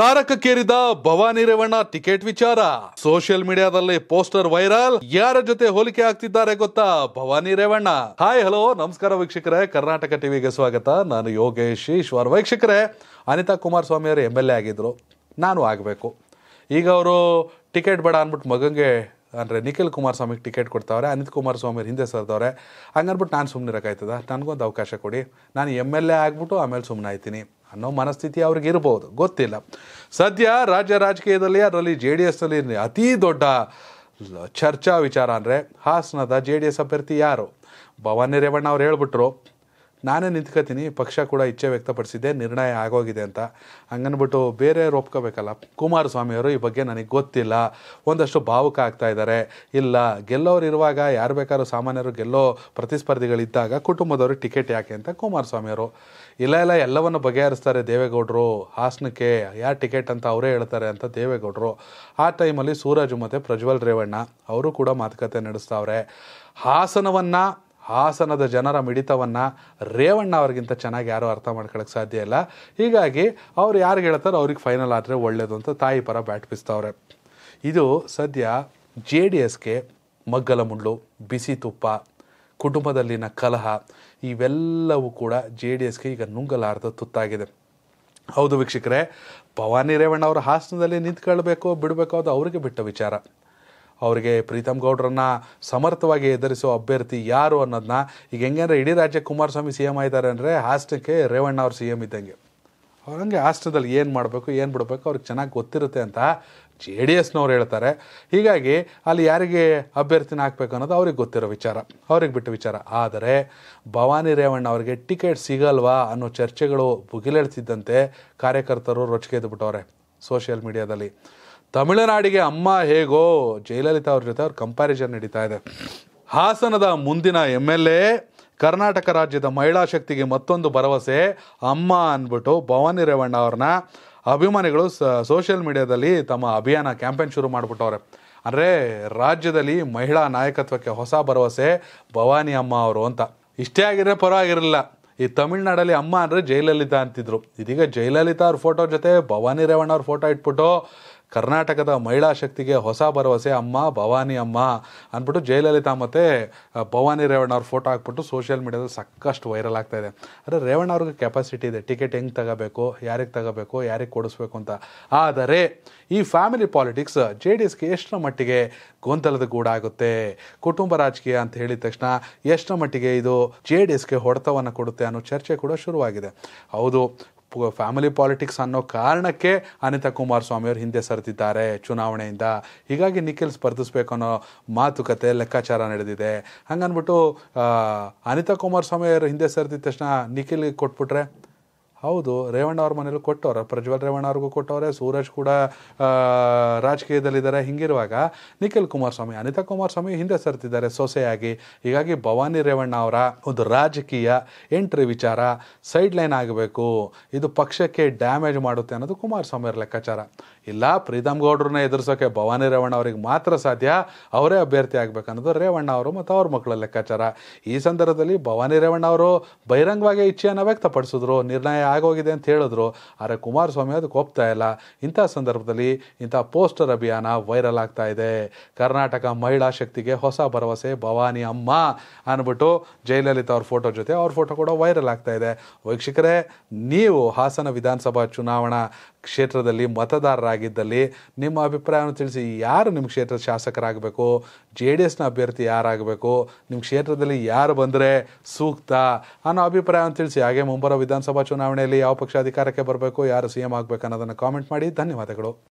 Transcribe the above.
ತಾರಕಕ್ಕೇರಿದ Bhavani Revanna ticket ವಿಚಾರ social ಮೀಡಿಯಾದಲ್ಲಿ poster viral ಯಾರ ಜೊತೆ ಹೋಲಿಕೆ ಆಗ್ತಿದ್ದಾರೆ ಗೊತ್ತಾ ಭವಾನಿ ರೇವಣ್ಣ ಹಾಯ್ ಹಲೋ ನಮಸ್ಕಾರ ವೀಕ್ಷಕರೇ ಕರ್ನಾಟಕ ಟಿವಿಗೆ ಸ್ವಾಗತ ನಾನು ಯೋಗೇಶ್ ಈಶ್ವರ್ ವೀಕ್ಷಕರೇ ಅನಿತಾ ಕುಮಾರಸ್ವಾಮಿ ಅವರು ಎಮ್ ಎಲ್ ಎ ಆಗಿದ್ರು ನಾನು ಆಗಬೇಕು ಈಗ ಅವರು ಟಿಕೆಟ್ ಬೇಡ ಅಂದ್ಬಿಟ್ಟು ಮಗಂಗೆ ಅಂದರೆ ನಿಖಿಲ್ ಕುಮಾರಸ್ವಾಮಿಗೆ ಟಿಕೆಟ್ ಕೊಡ್ತಾವ್ರೆ ಅನಿತ್ ಕುಮಾರಸ್ವಾಮಿ ಹಿಂದೆ ಸರ್ದವ್ರೆ ಹಂಗನ್ಬಿಟ್ಟು ನಾನು ಸುಮ್ಮನೆ ಇರೋಕ್ಕಾಯ್ತದ ನನಗೊಂದು ಅವಕಾಶ ಕೊಡಿ ನಾನು ಎಮ್ ಎಲ್ ಎ ಆಗ್ಬಿಟ್ಟು ಆಮೇಲೆ ಸುಮ್ಮನೆ ಆಯ್ತೀನಿ ಅನ್ನೋ ಮನಸ್ಥಿತಿ ಅವ್ರಿಗೆ ಇರ್ಬೋದು ಗೊತ್ತಿಲ್ಲ ಸದ್ಯ ರಾಜ್ಯ ರಾಜಕೀಯದಲ್ಲಿ ಅದರಲ್ಲಿ ಜೆ ಡಿ ಎಸ್ನಲ್ಲಿ ಅತೀ ದೊಡ್ಡ ಚರ್ಚಾ ವಿಚಾರ ಅಂದರೆ ಹಾಸನದ ಜೆ ಡಿ ಎಸ್ ಅಭ್ಯರ್ಥಿ ಯಾರು ಭವಾನಿ ರೇವಣ್ಣ ಅವ್ರು ಹೇಳ್ಬಿಟ್ರು ನಾನೇ ನಿಂತ್ಕೋತೀನಿ ಪಕ್ಷ ಕೂಡ ಇಚ್ಛೆ ವ್ಯಕ್ತಪಡಿಸಿದ್ದೆ ನಿರ್ಣಯ ಆಗೋಗಿದೆ ಅಂತ ಹಂಗನ್ಬಿಟ್ಟು ಬೇರೆಯವ್ರು ಒಪ್ಕೋಬೇಕಲ್ಲ ಕುಮಾರಸ್ವಾಮಿಯವರು ಈ ಬಗ್ಗೆ ನನಗೆ ಗೊತ್ತಿಲ್ಲ ಒಂದಷ್ಟು ಭಾವುಕ ಆಗ್ತಾ ಇದ್ದಾರೆ ಇಲ್ಲ ಗೆಲ್ಲೋರು ಇರುವಾಗ ಯಾರು ಬೇಕಾದ್ರೂ ಸಾಮಾನ್ಯರು ಗೆಲ್ಲೋ ಪ್ರತಿಸ್ಪರ್ಧಿಗಳಿದ್ದಾಗ ಕುಟುಂಬದವರು ಟಿಕೆಟ್ ಯಾಕೆ ಅಂತ ಕುಮಾರಸ್ವಾಮಿಯವರು ಇಲ್ಲ ಇಲ್ಲ ಎಲ್ಲವನ್ನು ಬಗೆಹರಿಸ್ತಾರೆ ದೇವೇಗೌಡರು ಹಾಸನಕ್ಕೆ ಯಾರು ಟಿಕೆಟ್ ಅಂತ ಅವರೇ ಹೇಳ್ತಾರೆ ಅಂತ ದೇವೇಗೌಡರು ಆ ಟೈಮಲ್ಲಿ ಸೂರಜ್ ಮತ್ತು ಪ್ರಜ್ವಲ್ ರೇವಣ್ಣ ಅವರು ಕೂಡ ಮಾತುಕತೆ ನಡೆಸ್ತಾವ್ರೆ ಹಾಸನವನ್ನು ಹಾಸನದ ಜನರ ಮಿಡಿತವನ್ನು ರೇವಣ್ಣ ಅವ್ರಿಗಿಂತ ಚೆನ್ನಾಗಿ ಯಾರೂ ಅರ್ಥ ಮಾಡ್ಕೊಳಕ್ಕೆ ಸಾಧ್ಯ ಇಲ್ಲ ಹೀಗಾಗಿ ಅವ್ರು ಯಾರು ಹೇಳ್ತಾರೋ ಅವ್ರಿಗೆ ಫೈನಲ್ ಆದರೆ ಒಳ್ಳೆಯದು ಅಂತ ತಾಯಿ ಪರ ಬ್ಯಾಟ್ ಬಿಸ್ತವ್ರೆ ಇದು ಸದ್ಯ ಜೆ ಡಿ ಎಸ್ಗೆ ಮಗ್ಗಲ ಮುಳ್ಳು ಬಿಸಿ ತುಪ್ಪ ಕುಟುಂಬದಲ್ಲಿನ ಕಲಹ ಇವೆಲ್ಲವೂ ಕೂಡ ಜೆ ಡಿ ಎಸ್ಗೆ ಈಗ ನುಂಗಲಾರದ ತುತ್ತಾಗಿದೆ ಹೌದು ವೀಕ್ಷಕರೇ ಭವಾನಿ ರೇವಣ್ಣ ಅವರು ಹಾಸನದಲ್ಲಿ ನಿಂತ್ಕೊಳ್ಬೇಕು ಬಿಡಬೇಕು ಅದು ಅವರಿಗೆ ಬಿಟ್ಟ ವಿಚಾರ ಅವರಿಗೆ ಪ್ರೀತಮ್ ಗೌಡ್ರನ್ನ ಸಮರ್ಥವಾಗಿ ಎದುರಿಸೋ ಅಭ್ಯರ್ಥಿ ಯಾರು ಅನ್ನೋದನ್ನ ಈಗ ಅಂದರೆ ಇಡೀ ರಾಜ್ಯ ಕುಮಾರಸ್ವಾಮಿ ಸಿ ಎಂ ಆಯ್ತಾರೆ ಅಂದರೆ ಹಾಸ್ಟಕ್ಕೆ ರೇವಣ್ಣ ಅವರು ಸಿ ಎಮ್ ಇದ್ದಂಗೆ ಅವ್ರಂಗೆ ಹಾಸ್ಟದಲ್ಲಿ ಏನು ಮಾಡಬೇಕು ಏನು ಬಿಡಬೇಕು ಅವ್ರಿಗೆ ಚೆನ್ನಾಗಿ ಗೊತ್ತಿರುತ್ತೆ ಅಂತ ಜೆ ಡಿ ಎಸ್ನವ್ರು ಹೇಳ್ತಾರೆ ಹೀಗಾಗಿ ಅಲ್ಲಿ ಯಾರಿಗೆ ಅಭ್ಯರ್ಥಿನ ಹಾಕ್ಬೇಕು ಅನ್ನೋದು ಅವ್ರಿಗೆ ಗೊತ್ತಿರೋ ವಿಚಾರ ಅವ್ರಿಗೆ ಬಿಟ್ಟ ವಿಚಾರ ಆದರೆ ಭವಾನಿ ರೇವಣ್ಣ ಅವರಿಗೆ ಟಿಕೆಟ್ ಸಿಗಲ್ವಾ ಅನ್ನೋ ಚರ್ಚೆಗಳು ಭುಗಿಲೆಳ್ತಿದ್ದಂತೆ ಕಾರ್ಯಕರ್ತರು ರೊಚ್ಚಿಗೆದ್ದು ಸೋಷಿಯಲ್ ಮೀಡಿಯಾದಲ್ಲಿ ತಮಿಳುನಾಡಿಗೆ ಅಮ್ಮ ಹೇಗೋ ಜಯಲಲಿತಾ ಅವ್ರ ಜೊತೆ ಅವ್ರ ಕಂಪ್ಯಾರಿಸನ್ ನಡೀತಾ ಇದೆ ಹಾಸನದ ಮುಂದಿನ ಎಮ್ ಎಲ್ ಎ ಕರ್ನಾಟಕ ರಾಜ್ಯದ ಮಹಿಳಾ ಶಕ್ತಿಗೆ ಮತ್ತೊಂದು ಭರವಸೆ ಅಮ್ಮ ಅಂದ್ಬಿಟ್ಟು ಭವಾನಿ ರೇವಣ್ಣ ಅವ್ರನ್ನ ಅಭಿಮಾನಿಗಳು ಸೋಷಿಯಲ್ ಮೀಡಿಯಾದಲ್ಲಿ ತಮ್ಮ ಅಭಿಯಾನ ಕ್ಯಾಂಪೇನ್ ಶುರು ಮಾಡಿಬಿಟ್ಟವ್ರೆ ಅಂದರೆ ರಾಜ್ಯದಲ್ಲಿ ಮಹಿಳಾ ನಾಯಕತ್ವಕ್ಕೆ ಹೊಸ ಭರವಸೆ ಭವಾನಿ ಅಮ್ಮ ಅವರು ಅಂತ ಇಷ್ಟೇ ಆಗಿದ್ರೆ ಪರವಾಗಿರಲಿಲ್ಲ ಈ ತಮಿಳುನಾಡಲ್ಲಿ ಅಮ್ಮ ಅಂದರೆ ಜಯಲಲಿತಾ ಅಂತಿದ್ರು ಇದೀಗ ಜಯಲಲಿತಾ ಅವ್ರ ಫೋಟೋ ಜೊತೆ ಭವಾನಿ ರೇವಣ್ಣ ಅವ್ರ ಫೋಟೋ ಇಟ್ಬಿಟ್ಟು ಕರ್ನಾಟಕದ ಮಹಿಳಾ ಶಕ್ತಿಗೆ ಹೊಸ ಭರವಸೆ ಅಮ್ಮ ಭವಾನಿ ಅಮ್ಮ ಅಂದ್ಬಿಟ್ಟು ಜಯಲಲಿತಾ ಮತ್ತು ಭವಾನಿ ರೇವಣ್ಣ ಅವ್ರ ಫೋಟೋ ಹಾಕ್ಬಿಟ್ಟು ಸೋಷಿಯಲ್ ಮೀಡಿಯಾದಲ್ಲಿ ಸಾಕಷ್ಟು ವೈರಲ್ ಆಗ್ತಾ ಇದೆ ಅಂದರೆ ರೇವಣ್ಣ ಅವ್ರಿಗೆ ಕೆಪಾಸಿಟಿ ಇದೆ ಟಿಕೆಟ್ ಹೆಂಗೆ ತಗೋಬೇಕು ಯಾರಿಗೆ ತಗೋಬೇಕು ಯಾರಿಗೆ ಕೊಡಿಸ್ಬೇಕು ಅಂತ ಆದರೆ ಈ ಫ್ಯಾಮಿಲಿ ಪಾಲಿಟಿಕ್ಸ್ ಜೆ ಡಿ ಎಸ್ಗೆ ಎಷ್ಟರ ಮಟ್ಟಿಗೆ ಗೊಂದಲದ ಗೂಡಾಗುತ್ತೆ ಕುಟುಂಬ ರಾಜಕೀಯ ಅಂತ ಹೇಳಿದ ತಕ್ಷಣ ಎಷ್ಟರ ಮಟ್ಟಿಗೆ ಇದು ಜೆ ಡಿ ಎಸ್ಗೆ ಹೊಡೆತವನ್ನು ಕೊಡುತ್ತೆ ಅನ್ನೋ ಚರ್ಚೆ ಕೂಡ ಶುರುವಾಗಿದೆ ಹೌದು ಫ್ಯಾಮಿಲಿ ಪಾಲಿಟಿಕ್ಸ್ ಅನ್ನೋ ಕಾರಣಕ್ಕೆ ಅನಿತಾ ಕುಮಾರಸ್ವಾಮಿಯವರು ಹಿಂದೆ ಸರಿತಿದ್ದಾರೆ ಚುನಾವಣೆಯಿಂದ ಹೀಗಾಗಿ ನಿಖಿಲ್ ಸ್ಪರ್ಧಿಸಬೇಕು ಅನ್ನೋ ಮಾತುಕತೆ ಲೆಕ್ಕಾಚಾರ ನಡೆದಿದೆ ಹಂಗನ್ಬಿಟ್ಟು ಅನಿತಾ ಕುಮಾರಸ್ವಾಮಿ ಅವರು ಹಿಂದೆ ಸರಿದ ತಕ್ಷಣ ನಿಖಿಲ್ಗೆ ಕೊಟ್ಬಿಟ್ರೆ ಹೌದು ರೇವಣ್ಣ ಅವ್ರ ಮನೇಲಿ ಕೊಟ್ಟವ್ರೆ ಪ್ರಜ್ವಲ್ ರೇವಣ್ಣ ಅವ್ರಿಗೂ ಕೊಟ್ಟವ್ರೆ ಸೂರಜ್ ಕೂಡ ರಾಜಕೀಯದಲ್ಲಿದ್ದಾರೆ ಹಿಂಗಿರುವಾಗ ನಿಖಿಲ್ ಕುಮಾರಸ್ವಾಮಿ ಅನಿತಾ ಕುಮಾರಸ್ವಾಮಿ ಹಿಂದೆ ಸರ್ತಿದ್ದಾರೆ ಸೊಸೆಯಾಗಿ ಹೀಗಾಗಿ ಭವಾನಿ ರೇವಣ್ಣ ಅವರ ಒಂದು ರಾಜಕೀಯ ಎಂಟ್ರಿ ವಿಚಾರ ಸೈಡ್ ಲೈನ್ ಆಗಬೇಕು ಇದು ಪಕ್ಷಕ್ಕೆ ಡ್ಯಾಮೇಜ್ ಮಾಡುತ್ತೆ ಅನ್ನೋದು ಕುಮಾರಸ್ವಾಮಿ ಅವರ ಲೆಕ್ಕಾಚಾರ ಇಲ್ಲ ಪ್ರೀತಮ್ ಗೌಡ್ರನ್ನ ಎದುರಿಸೋಕೆ ಭವಾನಿ ರೇವಣ್ಣ ಅವರಿಗೆ ಮಾತ್ರ ಸಾಧ್ಯ ಅವರೇ ಅಭ್ಯರ್ಥಿ ಆಗಬೇಕನ್ನೋದು ರೇವಣ್ಣ ಅವರು ಮತ್ತು ಅವ್ರ ಮಕ್ಕಳ ಲೆಕ್ಕಾಚಾರ ಈ ಸಂದರ್ಭದಲ್ಲಿ ಭವಾನಿ ರೇವಣ್ಣ ಅವರು ಬಹಿರಂಗವಾಗಿ ಇಚ್ಛೆಯನ್ನು ವ್ಯಕ್ತಪಡಿಸಿದ್ರು ನಿರ್ಣಯ ಆಗೋಗಿದೆ ಅಂತ ಹೇಳಿದ್ರು ಆದರೆ ಕುಮಾರಸ್ವಾಮಿ ಅದಕ್ಕೆ ಒಪ್ತಾ ಇಲ್ಲ ಇಂಥ ಸಂದರ್ಭದಲ್ಲಿ ಇಂಥ ಪೋಸ್ಟರ್ ಅಭಿಯಾನ ವೈರಲ್ ಆಗ್ತಾ ಇದೆ ಕರ್ನಾಟಕ ಮಹಿಳಾ ಶಕ್ತಿಗೆ ಹೊಸ ಭರವಸೆ ಭವಾನಿ ಅಮ್ಮ ಅನ್ಬಿಟ್ಟು ಜಯಲಲಿತಾ ಅವ್ರ ಫೋಟೋ ಜೊತೆ ಅವ್ರ ಫೋಟೋ ಕೂಡ ವೈರಲ್ ಆಗ್ತಾ ಇದೆ ವೀಕ್ಷಕರೇ ನೀವು ಹಾಸನ ವಿಧಾನಸಭಾ ಚುನಾವಣಾ ಕ್ಷೇತ್ರದಲ್ಲಿ ಮತದಾರರಾಗಿ ಆಗಿದ್ದಲ್ಲಿ ನಿಮ್ಮ ಅಭಿಪ್ರಾಯವನ್ನು ತಿಳಿಸಿ ಯಾರು ನಿಮ್ಮ ಕ್ಷೇತ್ರದ ಶಾಸಕರಾಗಬೇಕು ಜೆ ಡಿ ಎಸ್ನ ಅಭ್ಯರ್ಥಿ ಯಾರಾಗಬೇಕು ನಿಮ್ಮ ಕ್ಷೇತ್ರದಲ್ಲಿ ಯಾರು ಬಂದರೆ ಸೂಕ್ತ ಅನ್ನೋ ಅಭಿಪ್ರಾಯವನ್ನು ತಿಳಿಸಿ ಹಾಗೆ ಮುಂಬರುವ ವಿಧಾನಸಭಾ ಚುನಾವಣೆಯಲ್ಲಿ ಯಾವ ಪಕ್ಷ ಅಧಿಕಾರಕ್ಕೆ ಬರಬೇಕು ಯಾರು ಸಿ ಎಂ ಆಗಬೇಕು ಅನ್ನೋದನ್ನು ಕಾಮೆಂಟ್ ಮಾಡಿ ಧನ್ಯವಾದಗಳು